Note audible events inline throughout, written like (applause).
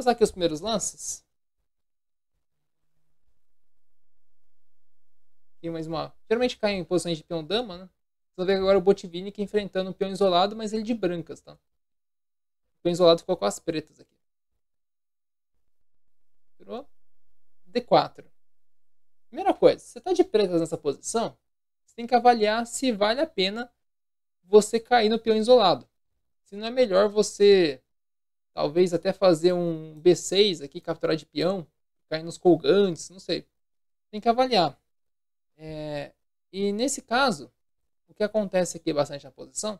passar aqui os primeiros lances. E mais uma. Geralmente cai em posições de peão dama, né? Vocês vão ver agora o Botvinnik enfrentando um peão isolado, mas ele de brancas, tá? O peão isolado ficou com as pretas aqui. Virou D4. Primeira coisa, você está de pretas nessa posição, você tem que avaliar se vale a pena você cair no peão isolado. Se não é melhor você Talvez até fazer um B6 aqui, capturar de peão, cair nos colgantes, não sei. Tem que avaliar. É, e nesse caso, o que acontece aqui bastante na posição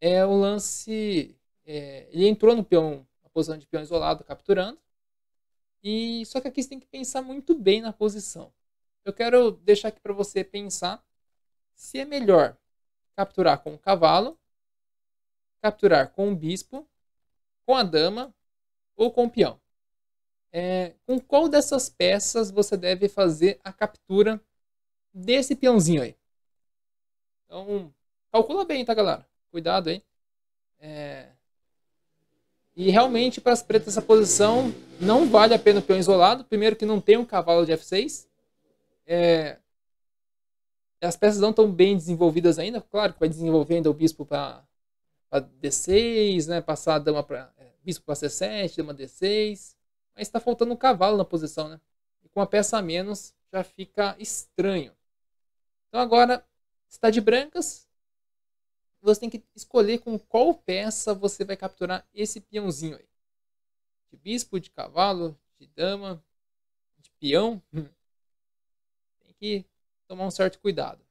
é o lance. É, ele entrou no peão, na posição de peão isolado, capturando. E só que aqui você tem que pensar muito bem na posição. Eu quero deixar aqui para você pensar se é melhor capturar com o cavalo, capturar com o bispo com a dama ou com o peão. É, com qual dessas peças você deve fazer a captura desse peãozinho aí? Então, calcula bem, tá, galera? Cuidado aí. É... E realmente, para as pretas, essa posição não vale a pena o peão isolado. Primeiro que não tem um cavalo de F6. É... As peças não estão bem desenvolvidas ainda. Claro que vai desenvolvendo o bispo para para D6, né? Passar a dama para é, bispo para C7, dama D6. Mas está faltando um cavalo na posição, né? E com uma peça a menos já fica estranho. Então agora está de brancas. Você tem que escolher com qual peça você vai capturar esse peãozinho aí. De bispo, de cavalo, de dama, de peão. (laughs) tem que tomar um certo cuidado.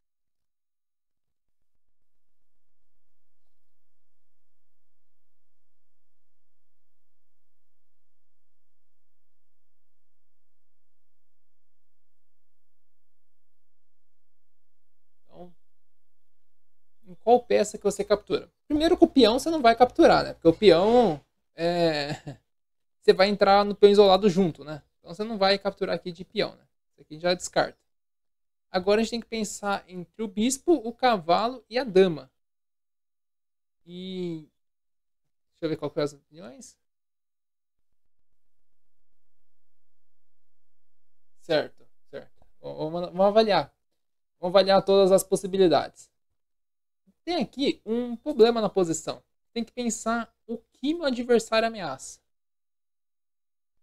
qual peça que você captura. Primeiro que o peão você não vai capturar, né? Porque o peão é... (laughs) você vai entrar no peão isolado junto, né? Então você não vai capturar aqui de peão, né? Isso aqui já descarta. Agora a gente tem que pensar entre o bispo, o cavalo e a dama. E deixa eu ver qual que é as opiniões. Certo, certo. Vamos, vamos avaliar. Vamos avaliar todas as possibilidades. Tem aqui um problema na posição. Tem que pensar o que meu adversário ameaça.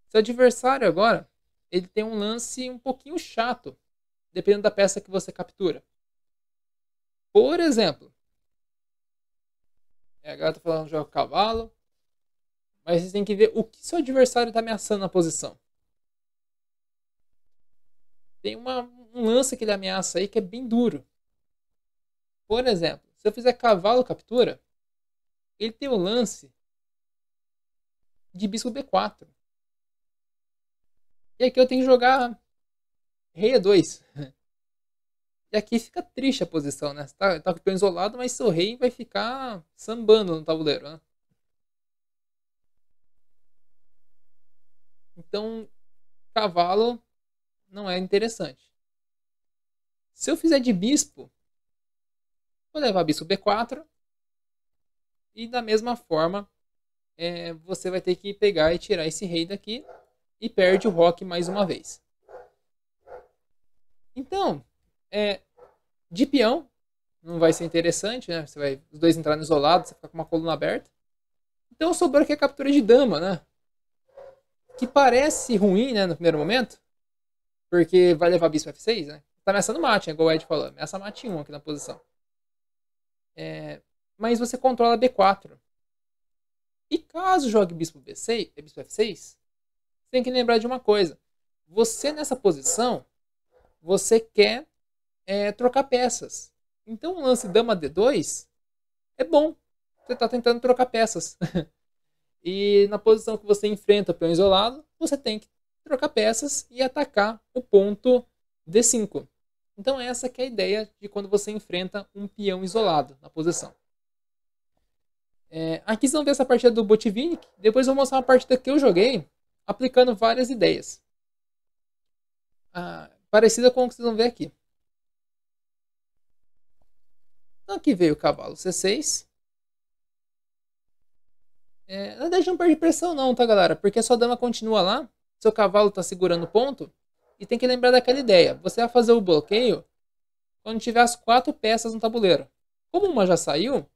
Seu adversário agora, ele tem um lance um pouquinho chato, dependendo da peça que você captura. Por exemplo, é, agora eu tá tô falando joga cavalo, mas você tem que ver o que seu adversário está ameaçando na posição. Tem uma, um lance que ele ameaça aí que é bem duro. Por exemplo, se eu fizer cavalo captura, ele tem o lance de bispo b4. E aqui eu tenho que jogar rei a (laughs) 2 E aqui fica triste a posição, né? Você tá, tá com o peão isolado, mas seu rei vai ficar sambando no tabuleiro, né? Então, cavalo não é interessante. Se eu fizer de bispo, Vou levar bispo B4. E da mesma forma, é, você vai ter que pegar e tirar esse rei daqui. E perde o roque mais uma vez. Então, é, de peão, não vai ser interessante, né? Você vai os dois entrarem isolados, você fica com uma coluna aberta. Então sobrou que a captura de dama, né? Que parece ruim, né, no primeiro momento, porque vai levar bispo F6, né? Tá ameaçando mate, é igual o Ed falou, ameaça mate 1 aqui na posição. É, mas você controla B4. E caso jogue bispo B6, bispo F6, tem que lembrar de uma coisa. Você nessa posição, você quer é, trocar peças. Então o lance dama D2 é bom. Você está tentando trocar peças. (laughs) e na posição que você enfrenta o peão isolado, você tem que trocar peças e atacar o ponto D5. Então essa que é a ideia de quando você enfrenta um peão isolado na posição. É, aqui vocês vão ver essa partida do Botvinnik, depois eu vou mostrar uma partida que eu joguei, aplicando várias ideias. Ah, parecida com o que vocês vão ver aqui. Então aqui veio o cavalo C6. É, na verdade não perde pressão não, tá galera? Porque a sua dama continua lá, seu cavalo está segurando o ponto, e tem que lembrar daquela ideia. Você vai fazer o bloqueio quando tiver as quatro peças no tabuleiro. Como uma já saiu, você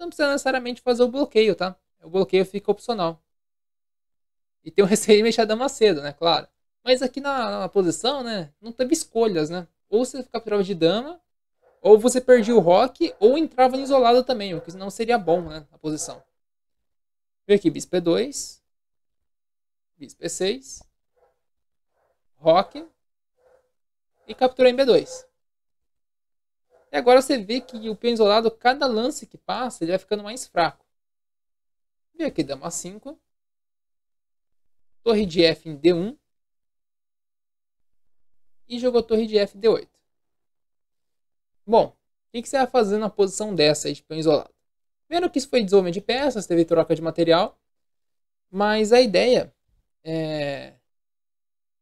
não precisa necessariamente fazer o bloqueio, tá? O bloqueio fica opcional. E tem o receio de mexer a dama cedo, né? Claro. Mas aqui na, na, posição, né? Não teve escolhas, né? Ou você capturava de dama, ou você perdia o rock, ou entrava em isolado também, o que não seria bom, né? Na posição. Vem aqui, bispo E2. Bispo E6 rock e captura em B2. E agora você vê que o peão isolado, cada lance que passa, ele vai ficando mais fraco. Vem aqui, dama 5. Torre de F em D1. E jogou torre de F D8. Bom, o que você vai fazer na posição dessa aí de peão isolado? Vendo que isso foi desenvolvimento de peças, teve troca de material. Mas a ideia é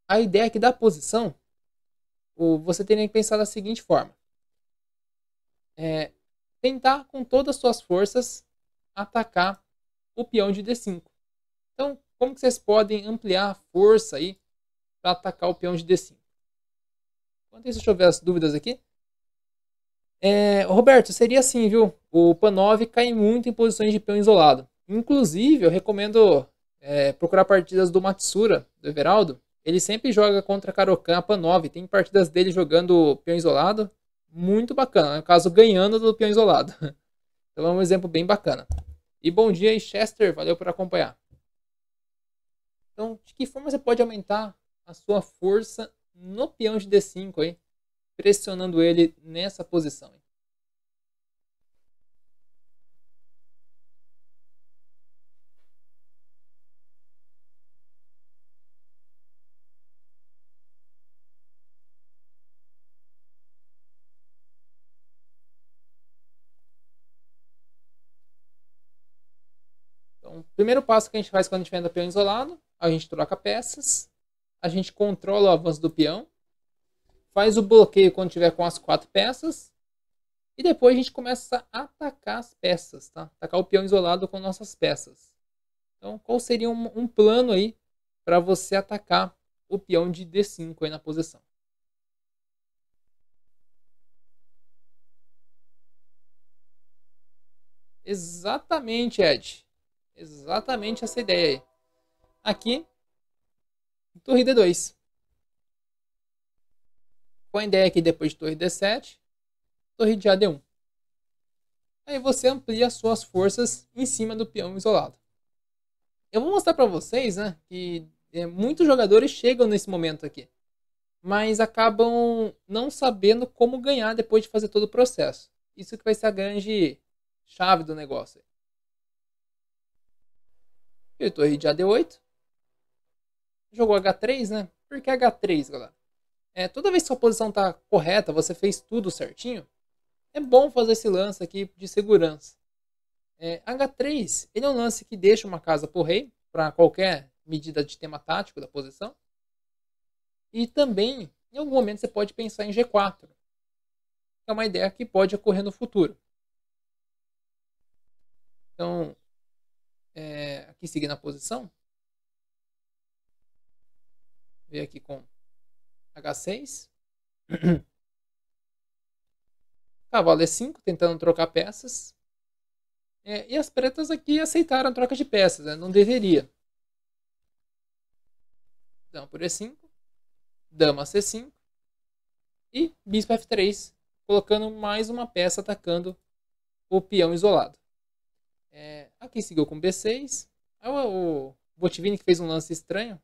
a ideia aqui é da posição, você teria que pensar da seguinte forma. É, tentar com todas as suas forças atacar o peão de D5. Então, como que vocês podem ampliar a força aí para atacar o peão de D5? Enquanto isso, deixa eu ver as dúvidas aqui. É, Roberto, seria assim, viu? O Panov cai muito em posições de peão isolado. Inclusive, eu recomendo é, procurar partidas do Matsura, do Everaldo, ele sempre joga contra Carocampa 9. Tem partidas dele jogando peão isolado. Muito bacana. No caso, ganhando do peão isolado. (laughs) Então é um exemplo bem bacana. E bom dia aí, Chester. Valeu por acompanhar. Então, de que forma você pode aumentar a sua força no peão de D5 aí? Pressionando ele nessa posição. Primeiro passo que a gente faz quando a gente vende peão isolado, a gente troca peças, a gente controla o avanço do peão, faz o bloqueio quando tiver com as quatro peças, e depois a gente começa a atacar as peças, tá? Atacar o peão isolado com nossas peças. Então, qual seria um, um plano aí para você atacar o peão de D5 aí na posição? Exatamente, Ed. Exatamente essa ideia aí. Aqui, torre D2. Com a ideia aqui depois de torre D7, torre de AD1. Aí você amplia suas forças em cima do peão isolado. Eu vou mostrar para vocês né, que é, muitos jogadores chegam nesse momento aqui, mas acabam não sabendo como ganhar depois de fazer todo o processo. Isso que vai ser a grande chave do negócio. Eu tô aí de AD8. Jogou H3, né? Por que H3, galera? É, toda vez que sua posição tá correta, você fez tudo certinho, é bom fazer esse lance aqui de segurança. É, H3, ele é um lance que deixa uma casa pro rei, para qualquer medida de tema tático da posição. E também, em algum momento, você pode pensar em G4. é uma ideia que pode ocorrer no futuro. Então, é, aqui seguir na posição. Veio aqui com H6. (clears throat) Cavalo E5, é tentando trocar peças. É, e as pretas aqui aceitaram a troca de peças, né? não deveria. Dama por E5, Dama C5 e Bispo F3, colocando mais uma peça atacando o peão isolado. É, aqui seguiu com B6. Aí é o, o Botivini que fez um lance estranho.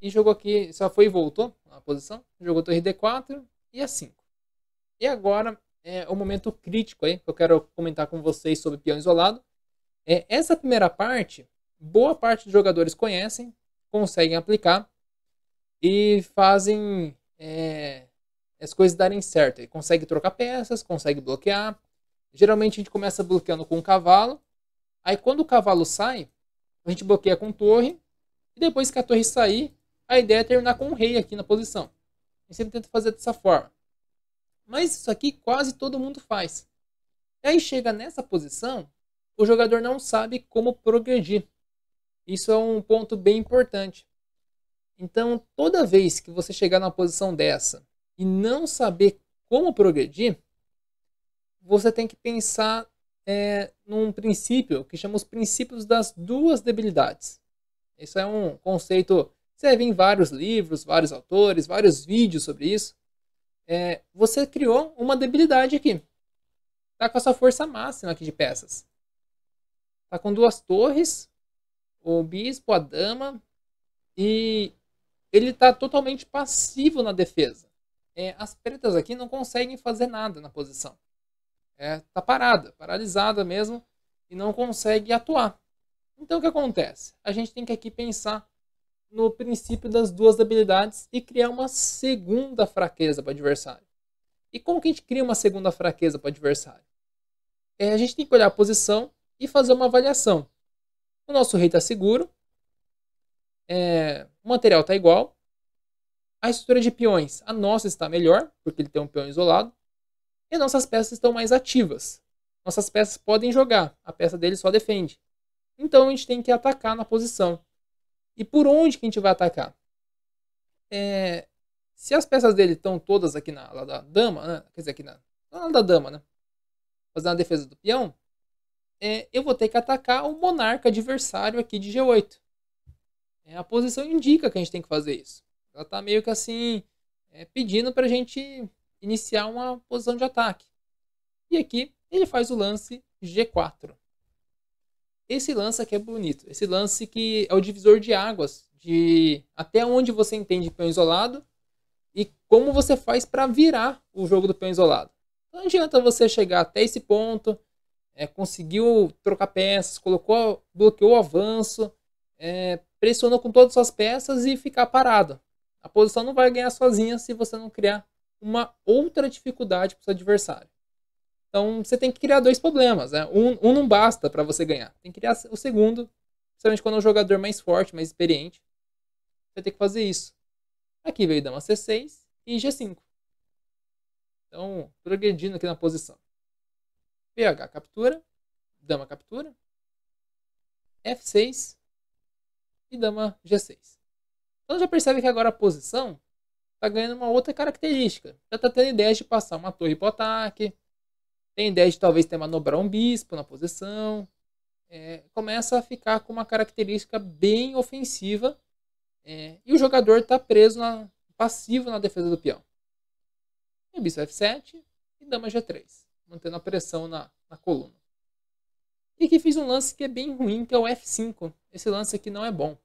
E jogou aqui, só foi e voltou na posição. Jogou torre D4 e A5. E agora é o momento crítico aí que eu quero comentar com vocês sobre peão isolado. É, essa primeira parte, boa parte dos jogadores conhecem, conseguem aplicar e fazem é, as coisas darem certo. Ele consegue trocar peças, consegue bloquear. Geralmente a gente começa bloqueando com o cavalo. Aí quando o cavalo sai, a gente bloqueia com torre. E depois que a torre sair, a ideia é terminar com o rei aqui na posição. A gente tenta fazer dessa forma. Mas isso aqui quase todo mundo faz. E aí chega nessa posição, o jogador não sabe como progredir. Isso é um ponto bem importante. Então, toda vez que você chegar na posição dessa e não saber como progredir, você tem que pensar é, num princípio que chama os princípios das duas debilidades. Isso é um conceito você vê em vários livros, vários autores, vários vídeos sobre isso. É, você criou uma debilidade aqui. Está com a sua força máxima aqui de peças. Está com duas torres, o bispo, a dama, e ele está totalmente passivo na defesa é, as pretas aqui não conseguem fazer nada na posição. É, tá parada, paralisada mesmo e não consegue atuar. Então o que acontece? A gente tem que aqui pensar no princípio das duas habilidades e criar uma segunda fraqueza para o adversário. E como que a gente cria uma segunda fraqueza para o adversário? É, a gente tem que olhar a posição e fazer uma avaliação. O nosso rei está seguro, é, o material está igual, a estrutura de peões, a nossa está melhor, porque ele tem um peão isolado, e nossas peças estão mais ativas. Nossas peças podem jogar, a peça dele só defende. Então a gente tem que atacar na posição. E por onde que a gente vai atacar? É... se as peças dele estão todas aqui na ala da dama, né? quer dizer, aqui na, na ala da dama, né? fazendo a defesa do peão, é, eu vou ter que atacar o monarca adversário aqui de G8. É, a posição indica que a gente tem que fazer isso. Ela tá meio que assim, é, pedindo pra gente iniciar uma posição de ataque. E aqui ele faz o lance G4. Esse lance aqui é bonito. Esse lance que é o divisor de águas, de até onde você entende pão isolado e como você faz para virar o jogo do pão isolado. Não adianta você chegar até esse ponto, é, conseguiu trocar peças, colocou, bloqueou o avanço, é, pressionou com todas as suas peças e ficar parado. A posição não vai ganhar sozinha se você não criar uma outra dificuldade para o seu adversário. Então você tem que criar dois problemas. Né? Um, um não basta para você ganhar. Tem que criar o segundo, principalmente quando é um jogador mais forte, mais experiente. Você tem que fazer isso. Aqui veio dama C6 e G5. Então, progredindo aqui na posição. PH captura, dama captura, F6 e dama G6. Então já percebe que agora a posição está ganhando uma outra característica. Já está tendo ideias de passar uma torre para o ataque. Tem ideia de talvez ter manobrar um bispo na posição. É, começa a ficar com uma característica bem ofensiva. É, e o jogador está preso na, passivo na defesa do peão. E bispo F7 e dama G3. Mantendo a pressão na, na coluna. E aqui fiz um lance que é bem ruim, que é o F5. Esse lance aqui não é bom.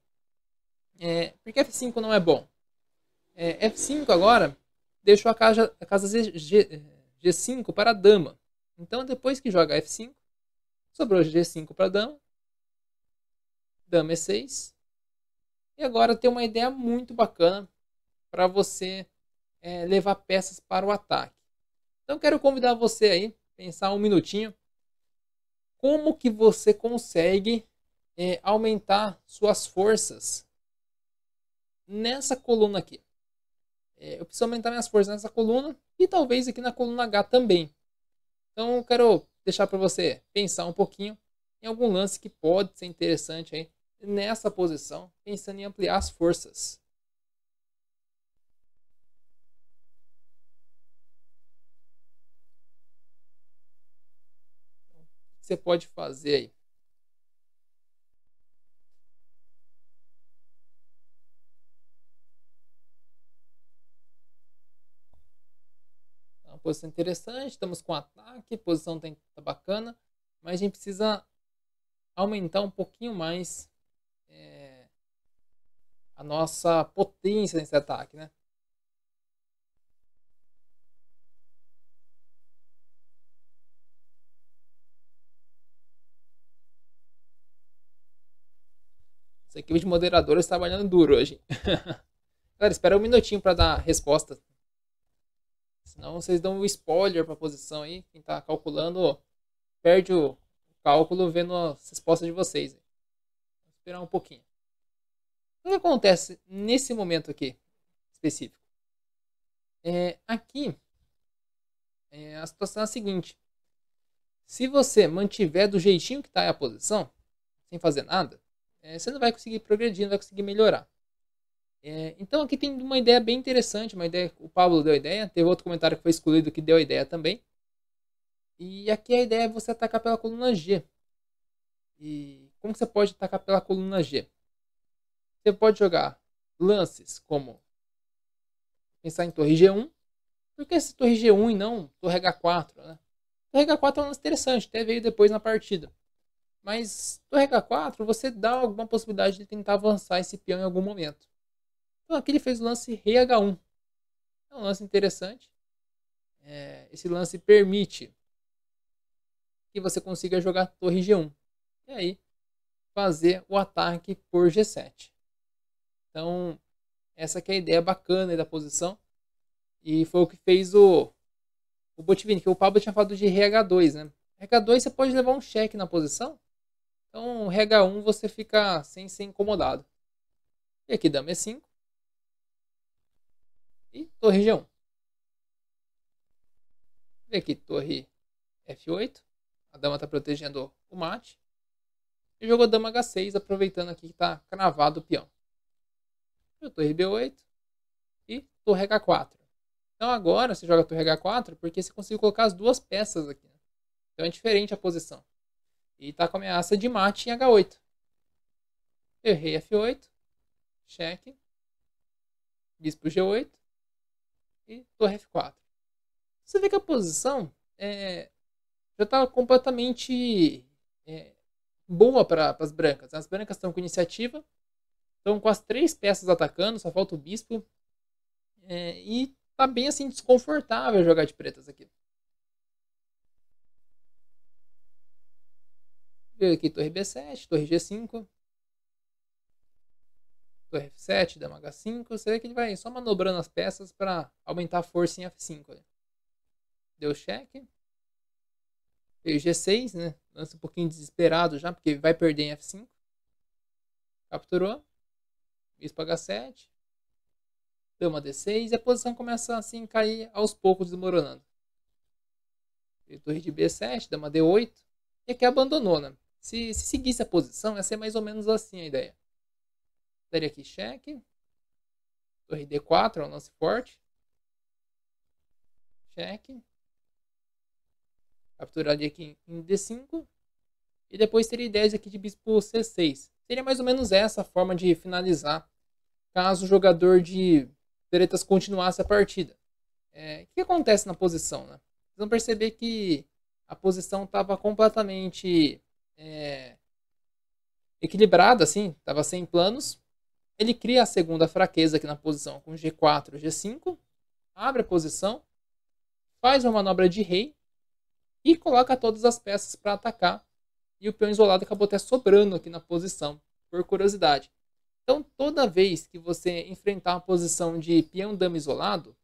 É, por que F5 não é bom? É, F5 agora deixou a casa, a casa G, G5 para a dama. Então, depois que joga F5, sobrou G5 para a dama. Dama E6. E agora tem uma ideia muito bacana para você é, levar peças para o ataque. Então, quero convidar você aí, pensar um minutinho, como que você consegue é, aumentar suas forças nessa coluna aqui. É, eu preciso aumentar minhas forças nessa coluna e talvez aqui na coluna H também. Então eu quero deixar para você pensar um pouquinho em algum lance que pode ser interessante aí nessa posição, pensando em ampliar as forças. Então, o que você pode fazer aí? posição interessante, estamos com ataque, posição está bacana, mas a gente precisa aumentar um pouquinho mais é, a nossa potência nesse ataque, né? Essa equipe de moderadores tá trabalhando duro hoje. (laughs) Galera, espera um minutinho para dar resposta. Senão vocês dão um spoiler para a posição aí. Quem está calculando perde o cálculo vendo as respostas de vocês. Vou esperar um pouquinho. O que acontece nesse momento aqui específico? É, aqui, é, a situação é a seguinte. Se você mantiver do jeitinho que está a posição, sem fazer nada, é, você não vai conseguir progredir, não vai conseguir melhorar. É, então aqui tem uma ideia bem interessante, uma ideia o Pablo deu a ideia, teve outro comentário que foi excluído que deu a ideia também. E aqui a ideia é você atacar pela coluna G. E como você pode atacar pela coluna G? Você pode jogar lances como pensar em torre G1. Por que torre G1 e não torre H4? Né? Torre H4 é um lance interessante, até veio depois na partida. Mas torre H4 você dá alguma possibilidade de tentar avançar esse peão em algum momento. Então aqui ele fez o lance rei H1. É um lance interessante. É, esse lance permite que você consiga jogar torre G1. E aí fazer o ataque por G7. Então, essa que é a ideia bacana da posição. E foi o que fez o, o que o Pablo tinha falado de RH2, né? RH2 você pode levar um cheque na posição. Então, RH1 você fica sem ser incomodado. E aqui dama E5. É e torre G1. Vê aqui, torre F8. A dama está protegendo o mate. E jogou dama H6, aproveitando aqui que está cravado o peão. E torre B8 e torre H4. Então agora você joga torre H4 porque você conseguiu colocar as duas peças aqui. Né? Então é diferente a posição. E está com ameaça de mate em H8. Errei F8. Cheque. Bispo G8 e torre F4. Você vê que a posição é, já está completamente é, boa para as brancas. As brancas estão com iniciativa, estão com as três peças atacando, só falta o bispo. É, e está bem assim desconfortável jogar de pretas aqui. aqui torre B7, torre G5 do F7, uma H5, você vê que ele vai só manobrando as peças para aumentar a força em F5. Olha. Deu check. Veio G6, né? Lança um pouquinho desesperado já, porque vai perder em F5. Capturou. Bispo H7. Dama D6. E a posição começa assim cair aos poucos, desmoronando. Veio torre de B7, dama D8. E aqui abandonou, né? Se, se seguisse a posição, ia ser mais ou menos assim a ideia. Daria aqui cheque. Torre D4 é um lance forte. Cheque. Capturaria aqui em D5. E depois teria ideias aqui de bispo C6. Seria mais ou menos essa a forma de finalizar caso o jogador de Peretas continuasse a partida. É, o que acontece na posição? Né? Vocês vão perceber que a posição estava completamente é, equilibrada, assim, estava sem planos. Ele cria a segunda fraqueza aqui na posição com G4, G5, abre a posição, faz uma manobra de rei e coloca todas as peças para atacar. E o peão isolado acabou até sobrando aqui na posição, por curiosidade. Então, toda vez que você enfrentar a posição de peão dama isolado,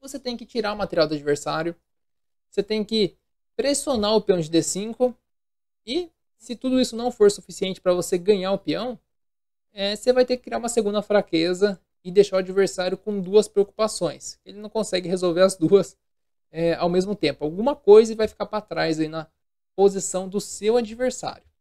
você tem que tirar o material do adversário, você tem que pressionar o peão de D5 e se tudo isso não for suficiente para você ganhar o peão, é, você vai ter que criar uma segunda fraqueza e deixar o adversário com duas preocupações. Ele não consegue resolver as duas é, ao mesmo tempo. Alguma coisa vai ficar para trás aí na posição do seu adversário.